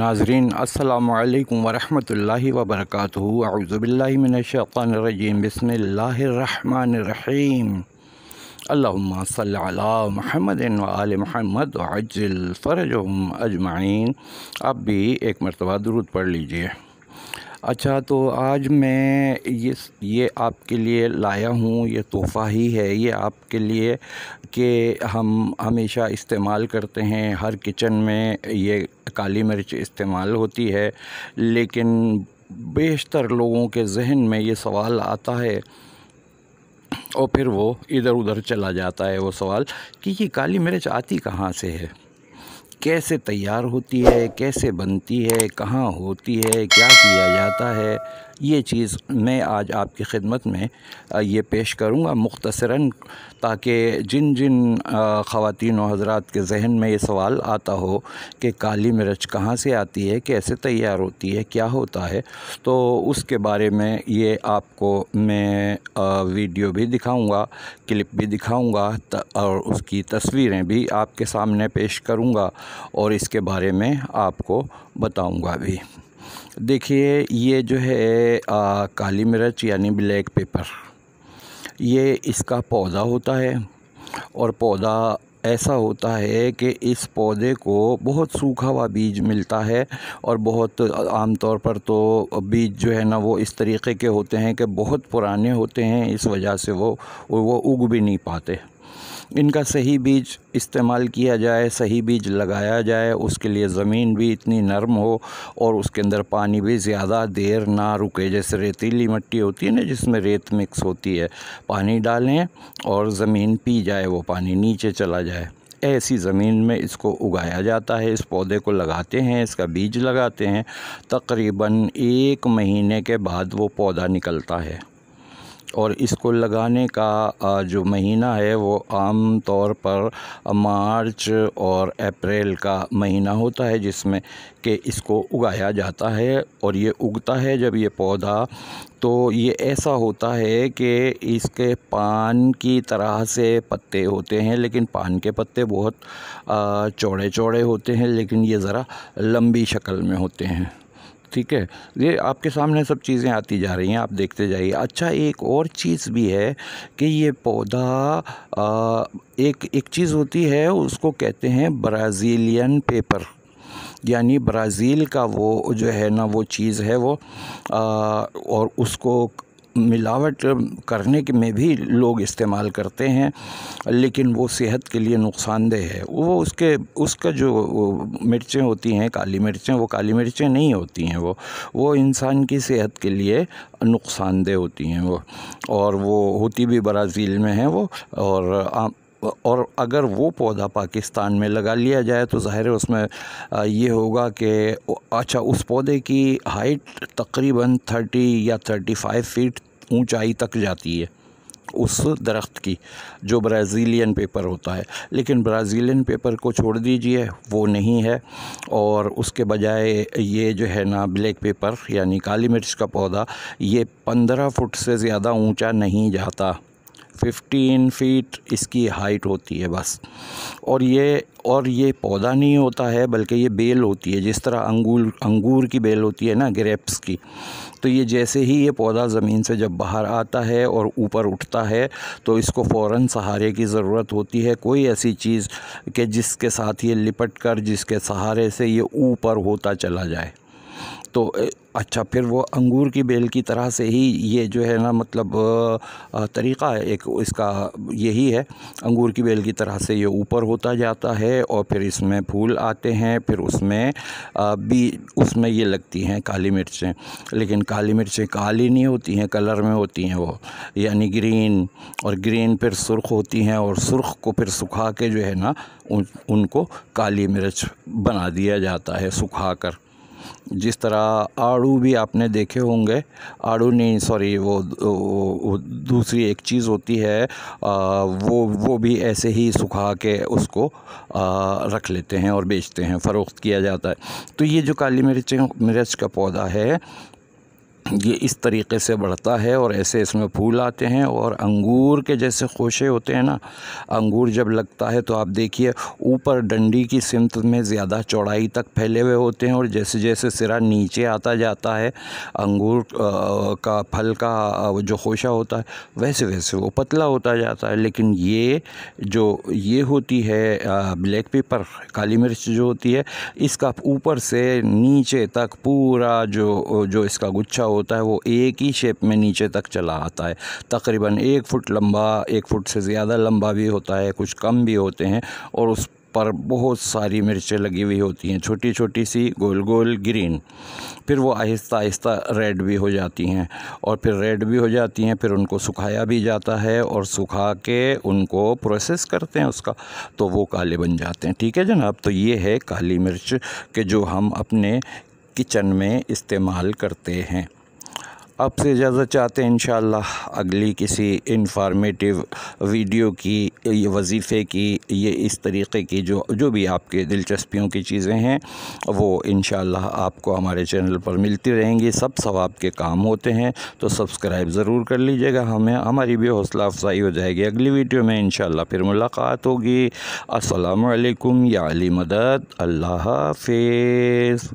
नाजरीन अल्लाम वरहमल वबरक अज़बिल्लिमिनशनरजीम बसमीम अल्ला महमद आल महमद अजिल अजमाइन अब भी एक मरतबा दुरुद पढ़ लीजिए अच्छा तो आज मैं ये ये आपके लिए लाया हूँ ये तोहफ़ा ही है ये आपके लिए कि हम हमेशा इस्तेमाल करते हैं हर किचन में ये काली मिर्च इस्तेमाल होती है लेकिन बेशतर लोगों के जहन में ये सवाल आता है और फिर वो इधर उधर चला जाता है वो सवाल कि ये काली मिर्च आती कहाँ से है कैसे तैयार होती है कैसे बनती है कहाँ होती है क्या किया जाता है ये चीज़ मैं आज आपकी खिदमत में ये पेश करूँगा मुख्तसरा ताकि जिन जिन ख़वान हजरात के जहन में ये सवाल आता हो कि काली मिर्च कहाँ से आती है कैसे तैयार होती है क्या होता है तो उसके बारे में ये आपको मैं वीडियो भी दिखाऊँगा क्लिप भी दिखाऊँगा और उसकी तस्वीरें भी आपके सामने पेश करूँगा और इसके बारे में आपको बताऊंगा भी देखिए ये जो है आ, काली मिर्च यानी ब्लैक पेपर ये इसका पौधा होता है और पौधा ऐसा होता है कि इस पौधे को बहुत सूखा हुआ बीज मिलता है और बहुत आमतौर पर तो बीज जो है ना वो इस तरीके के होते हैं कि बहुत पुराने होते हैं इस वजह से वो वो उग भी नहीं पाते इनका सही बीज इस्तेमाल किया जाए सही बीज लगाया जाए उसके लिए ज़मीन भी इतनी नरम हो और उसके अंदर पानी भी ज़्यादा देर ना रुके जैसे रेतीली मिट्टी होती है ना जिसमें रेत मिक्स होती है पानी डालें और ज़मीन पी जाए वो पानी नीचे चला जाए ऐसी ज़मीन में इसको उगाया जाता है इस पौधे को लगाते हैं इसका बीज लगाते हैं तकरीबन एक महीने के बाद वो पौधा निकलता है और इसको लगाने का जो महीना है वो आम तौर पर मार्च और अप्रैल का महीना होता है जिसमें कि इसको उगाया जाता है और ये उगता है जब ये पौधा तो ये ऐसा होता है कि इसके पान की तरह से पत्ते होते हैं लेकिन पान के पत्ते बहुत चौड़े चौड़े होते हैं लेकिन ये ज़रा लंबी शक्ल में होते हैं ठीक है ये आपके सामने सब चीज़ें आती जा रही हैं आप देखते जाइए अच्छा एक और चीज़ भी है कि ये पौधा आ, एक एक चीज़ होती है उसको कहते हैं ब्राज़ीलियन पेपर यानी ब्राज़ील का वो जो है ना वो चीज़ है वो आ, और उसको मिलावट करने के में भी लोग इस्तेमाल करते हैं लेकिन वो सेहत के लिए नुकसानदेह है वो उसके उसका जो मिर्चें होती हैं काली मिर्चें वो काली मिर्चें नहीं होती हैं वो वो इंसान की सेहत के लिए नुकसानदेह होती हैं वो और वो होती भी ब्राज़ील में हैं वो और और अगर वो पौधा पाकिस्तान में लगा लिया जाए तो ज़ाहिर है उसमें ये होगा कि अच्छा उस पौधे की हाइट तकरीबन थर्टी या थर्टी फाइव फ़ीट ऊंचाई तक जाती है उस दरख्त की जो ब्राज़ीलियन पेपर होता है लेकिन ब्राज़ीलियन पेपर को छोड़ दीजिए वो नहीं है और उसके बजाय ये जो है ना ब्लैक पेपर यानी काली मिर्च का पौधा ये पंद्रह फुट से ज़्यादा ऊंचा नहीं जाता फिफ्टीन फीट इसकी हाइट होती है बस और ये और ये पौधा नहीं होता है बल्कि ये बेल होती है जिस तरह अंगूर अंगूर की बेल होती है ना ग्रेप्स की तो ये जैसे ही ये पौधा ज़मीन से जब बाहर आता है और ऊपर उठता है तो इसको फ़ौर सहारे की ज़रूरत होती है कोई ऐसी चीज़ कि जिसके साथ ये लिपट कर जिसके सहारे से ये ऊपर होता चला जाए तो अच्छा फिर वो अंगूर की बेल की तरह से ही ये जो है ना मतलब तरीक़ा एक इसका यही है अंगूर की बेल की तरह से ये ऊपर होता जाता है और फिर इसमें फूल आते हैं फिर उसमें भी उसमें ये लगती हैं काली मिर्चें लेकिन काली मिर्चें काली नहीं होती हैं कलर में होती हैं वो यानी ग्रीन और ग्रीन फिर सुर्ख होती हैं और सुर्ख को फिर सुखा के जो है ना उन, उनको काली मिर्च बना दिया जाता है सुखा कर जिस तरह आड़ू भी आपने देखे होंगे आड़ू नहीं सॉरी वो, वो दूसरी एक चीज़ होती है आ, वो वो भी ऐसे ही सुखा के उसको आ, रख लेते हैं और बेचते हैं फ़रोख्त किया जाता है तो ये जो काली मिर्च मिर्च का पौधा है ये इस तरीके से बढ़ता है और ऐसे इसमें फूल आते हैं और अंगूर के जैसे खोशे होते हैं ना अंगूर जब लगता है तो आप देखिए ऊपर डंडी की सिमत में ज़्यादा चौड़ाई तक फैले हुए होते हैं और जैसे जैसे सिरा नीचे आता जाता है अंगूर का फल का जो खोशा होता है वैसे वैसे वो पतला होता जाता है लेकिन ये जो ये होती है ब्लैक पेपर काली मिर्च जो होती है इसका ऊपर से नीचे तक पूरा जो जो इसका गुच्छा हो होता है वो एक ही शेप में नीचे तक चला आता है तकरीबन एक फ़ुट लंबा एक फ़ुट से ज़्यादा लंबा भी होता है कुछ कम भी होते हैं और उस पर बहुत सारी मिर्चें लगी हुई होती हैं छोटी छोटी सी गोल गोल ग्रीन फिर वो आहिस्ता आहिस्ता रेड भी हो जाती हैं और फिर रेड भी हो जाती हैं फिर उनको सुखाया भी जाता है और सुखा के उनको प्रोसेस करते हैं उसका तो वो काले बन जाते हैं ठीक है जनाब तो ये है काली मिर्च के जो हम अपने किचन में इस्तेमाल करते हैं आपसे इजाज़त चाहते हैं इन अगली किसी इंफॉर्मेटिव वीडियो की ये वजीफ़े की ये इस तरीके की जो जो भी आपके दिलचस्पियों की चीज़ें हैं वो इन आपको हमारे चैनल पर मिलती रहेंगी सब सवाब के काम होते हैं तो सब्सक्राइब ज़रूर कर लीजिएगा हमें हमारी भी हौसला अफजाई हो जाएगी अगली वीडियो में इनशाला फिर मुलाकात होगी असलकम या अली मदद अल्लाह हाफिज़